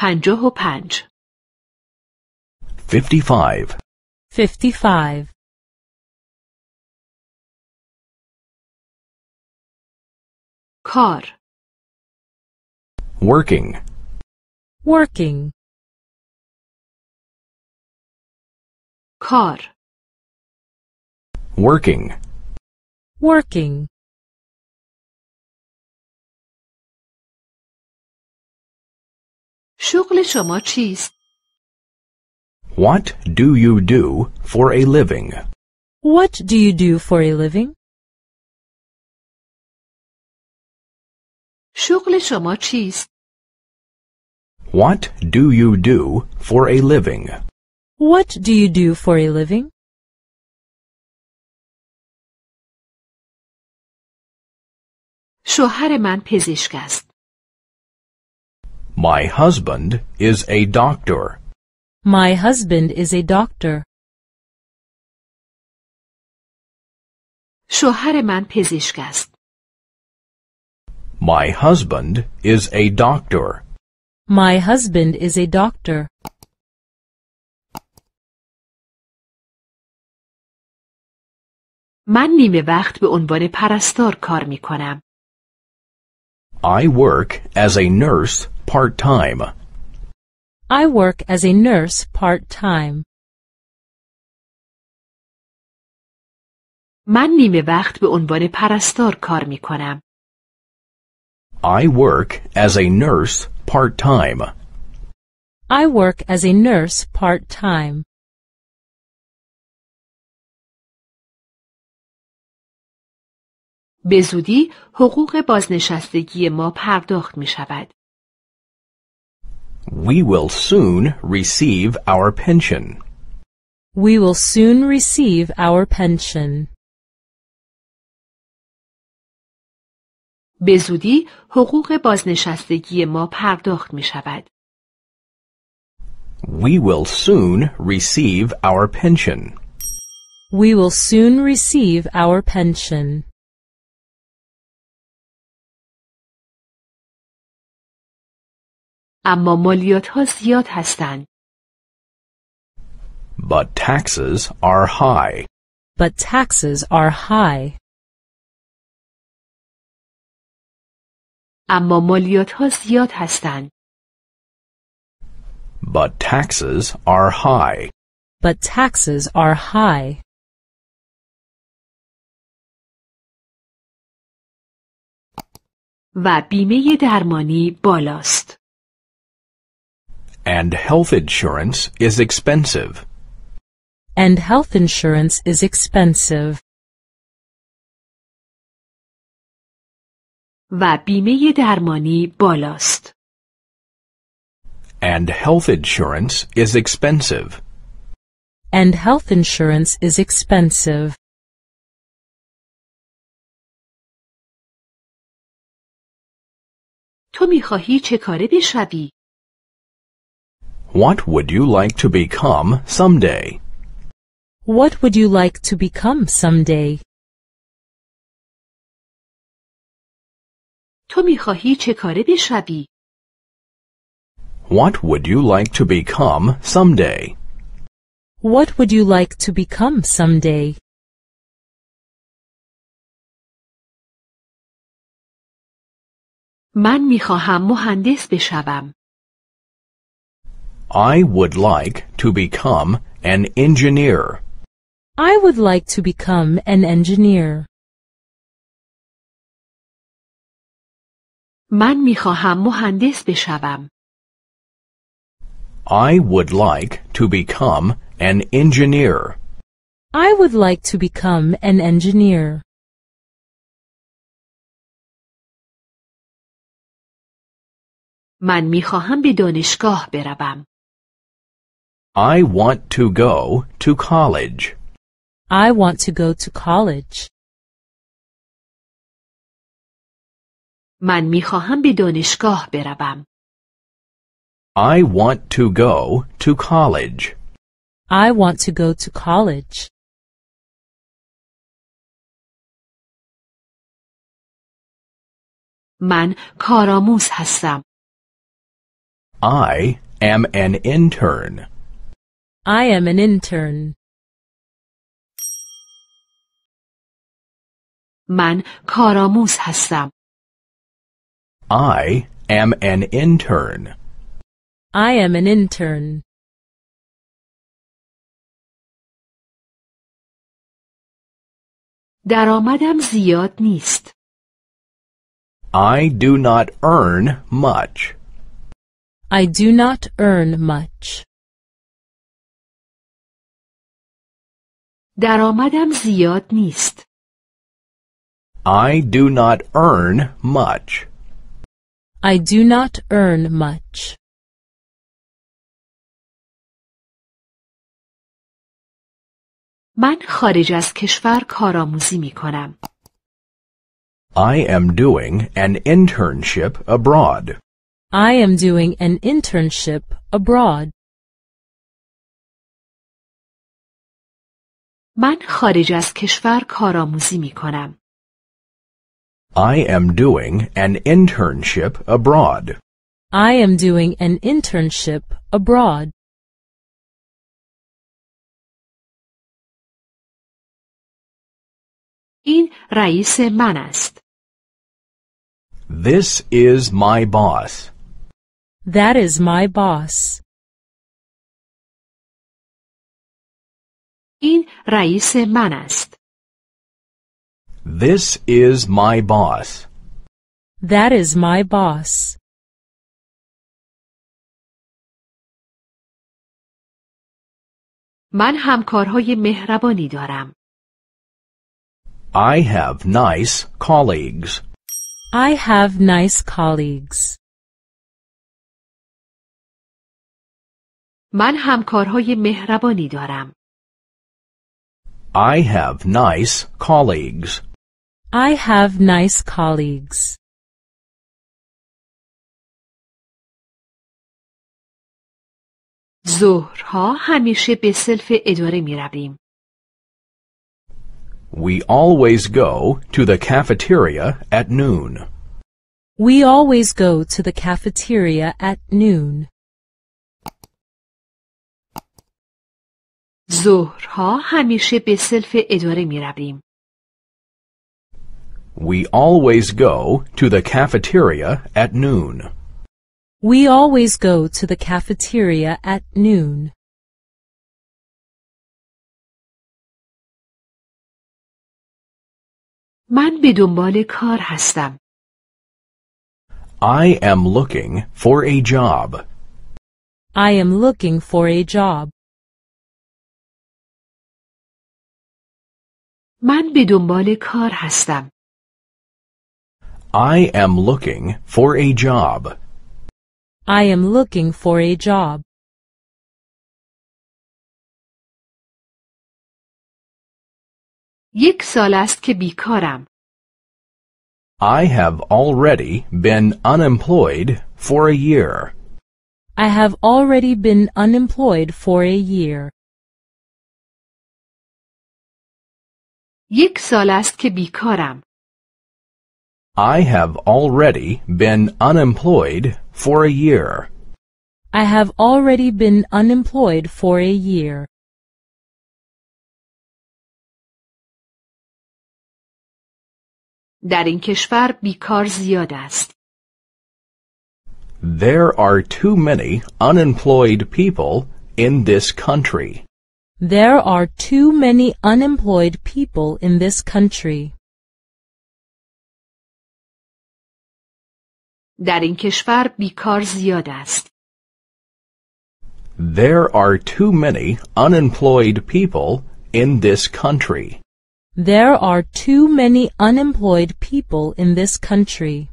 پنجاه و پنج 55 55 کار working working کار working working شغل شما چیست؟ What do you do for a living? What do you do for a living? شغل شما چیست؟ What do you do for a living? What do you do for a living? شوهر من پزشک است. My husband is a doctor. My husband is a doctor. شوهر من پزشک است. My husband is a doctor. My husband is a doctor. من نیمه وقت به عنوان پرستار کار می کنم. I work as a nurse part-time. I work as a nurse part-time. من نیمه وقت به عنوان پرستار کار می کنم. I work as a nurse part-time. I work as a nurse part-time. به زودی حقوق بازنشستگی ما پرداخت می شود. We will soon receive our pension. We will soon receive our pension. به زودی حقوق بازنشستگی ما پرداخت می شود. We will soon receive our pension. We will soon receive our pension. اما مالیات ها زیاد هستند. But taxes are high. But taxes are high. اما مالیات ها زیاد هستند. But taxes are high. But taxes are high. و بیمه درمانی بالاست. And health insurance is expensive. And health insurance is expensive. و بیمه درمانی بالاست. And health insurance is expensive. And health insurance is expensive. تو میخواهی چه کاره بشوی؟ what would you like to become someday? What would you like to become someday? تو میخواهی چه کاره بشوی؟ What would you like to become someday? What would you like to become someday? من میخواهم مهندس بشوم. I would like to become an engineer. I would like to become an engineer. من میخواهم مهندس بشوم. I would like to become an engineer. I would like to become an engineer. من میخواهم به دانشگاه بروم. I want to go to college. I want to go to college. من میخواهم به دانشگاه بروم. I want to go to college. I want to go to college. من کارآموز هستم. I am an intern. I am an intern. من کارآموز هستم. I am an intern. I am an intern. درآمدم زیاد نیست. I do not earn much. I do not earn much. درآمدم زیاد نیست. I do not earn much. I do not earn much. من خارج از کشور کارآموزی می کنم. I am doing an internship abroad. I am doing an internship abroad. من خارج از کشور کارآموزی می کنم. I am doing an internship abroad. I am doing an internship abroad. این رئیس من است. This is my boss. That is my boss. این رئیس من است. This is my boss. That is my boss. من همکارهای مهربانی دارم. I have nice colleagues. I have nice colleagues. من همکارهای مهربانی دارم. I have nice colleagues. I have nice colleagues. ظهرها همیشه به سلف اداره می رویم. We always go to the cafeteria at noon. We always go to the cafeteria at noon. ظهرها همیشه به سلف اداره می رویم. We always go to the cafeteria at noon. We always go to the cafeteria at noon. من به دنبال کار هستم. I am looking for a job. I am looking for a job. من به دنبال کار هستم. I am looking for a job. I am looking for a job. یک سال است که بیکارم. I have already been unemployed for a year. I have already been unemployed for a year. یک سال است که بیکارم. I have already been unemployed for a year. I have already been unemployed for a year. در این کشور بیکار زیاد است. There are too many unemployed people in this country. There are too many unemployed people in this country. در این کشور بیکار زیاد است. There are too many unemployed people in this country. There are too many unemployed people in this country.